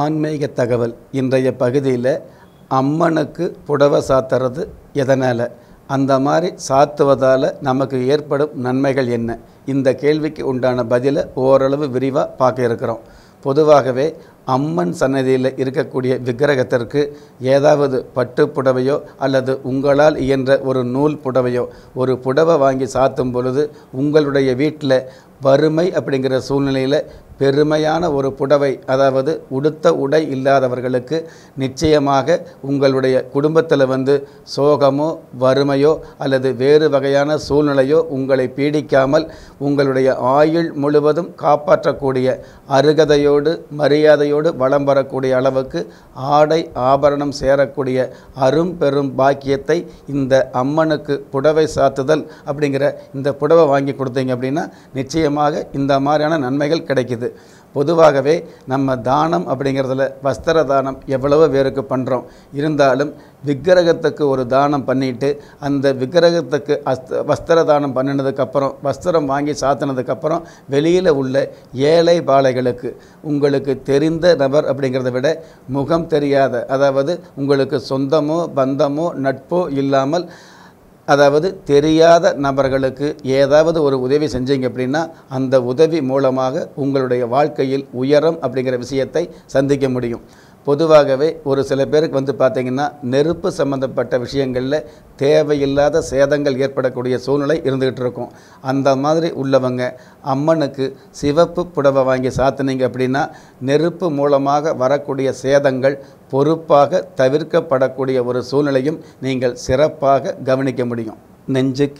ஆன்மீக தகவல் இன்றைய பகுதியில் அம்மனுக்கு புடவை சாத்துறது எதனால் அந்த மாதிரி சாத்துவதால் நமக்கு ஏற்படும் நன்மைகள் என்ன இந்த கேள்விக்கு உண்டான பதிலை ஓரளவு விரிவாக பார்க்க இருக்கிறோம் பொதுவாகவே அம்மன் சன்னதியில் இருக்கக்கூடிய விக்கிரகத்திற்கு ஏதாவது பட்டு புடவையோ அல்லது உங்களால் இயன்ற ஒரு நூல் புடவையோ ஒரு புடவை வாங்கி சாத்தும் பொழுது உங்களுடைய வீட்டில் வறுமை அப்படிங்கிற சூழ்நிலையில் பெருமையான ஒரு புடவை அதாவது உடுத்த உடை இல்லாதவர்களுக்கு நிச்சயமாக உங்களுடைய குடும்பத்தில் வந்து சோகமோ வறுமையோ அல்லது வேறு வகையான சூழ்நிலையோ உங்களை பீடிக்காமல் உங்களுடைய ஆயுள் முழுவதும் காப்பாற்றக்கூடிய அருகதையோடு மரியாதையோடு வளம் வரக்கூடிய அளவுக்கு ஆடை ஆபரணம் சேரக்கூடிய அரும் பெரும் பாக்கியத்தை இந்த அம்மனுக்கு புடவை சாத்துதல் அப்படிங்கிற இந்த புடவை வாங்கி கொடுத்தீங்க அப்படின்னா நிச்சயமாக இந்த மாதிரியான நன்மைகள் கிடைக்கிது வருது பொதுவாகவே நம்ம தானம் அப்படிங்கிறதுல வஸ்திர தானம் எவ்வளவோ பேருக்கு பண்ணுறோம் இருந்தாலும் விக்கிரகத்துக்கு ஒரு தானம் பண்ணிவிட்டு அந்த விக்கிரகத்துக்கு அஸ்த வஸ்திர தானம் பண்ணினதுக்கப்புறம் வஸ்திரம் வாங்கி சாத்தினதுக்கப்புறம் வெளியில் உள்ள ஏழை பாலைகளுக்கு உங்களுக்கு தெரிந்த நபர் அப்படிங்கிறத விட முகம் தெரியாத அதாவது உங்களுக்கு சொந்தமோ பந்தமோ நட்போ இல்லாமல் அதாவது தெரியாத நபர்களுக்கு ஏதாவது ஒரு உதவி செஞ்சீங்க அப்படின்னா அந்த உதவி மூலமாக உங்களுடைய வாழ்க்கையில் உயரம் அப்படிங்கிற விஷயத்தை சந்திக்க முடியும் பொதுவாகவே ஒரு சில பேருக்கு வந்து பார்த்திங்கன்னா நெருப்பு சம்மந்தப்பட்ட விஷயங்களில் தேவையில்லாத சேதங்கள் ஏற்படக்கூடிய சூழ்நிலை இருந்துகிட்டு இருக்கும் அந்த மாதிரி உள்ளவங்க அம்மனுக்கு சிவப்பு புடவை வாங்கி சாத்தினீங்க அப்படின்னா நெருப்பு மூலமாக வரக்கூடிய சேதங்கள் பொறுப்பாக தவிர்க்கப்படக்கூடிய ஒரு சூழ்நிலையும் நீங்கள் சிறப்பாக கவனிக்க முடியும் நெஞ்சுக்கு